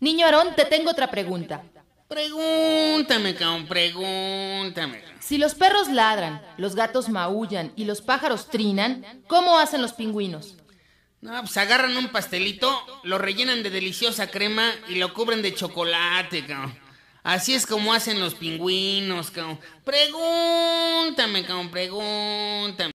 Niño Aarón, te tengo otra pregunta. Pregúntame, cabrón, pregúntame. Si los perros ladran, los gatos maullan y los pájaros trinan, ¿cómo hacen los pingüinos? No, pues agarran un pastelito, lo rellenan de deliciosa crema y lo cubren de chocolate, cabrón. Así es como hacen los pingüinos, cabrón. Pregúntame, cabrón, pregúntame.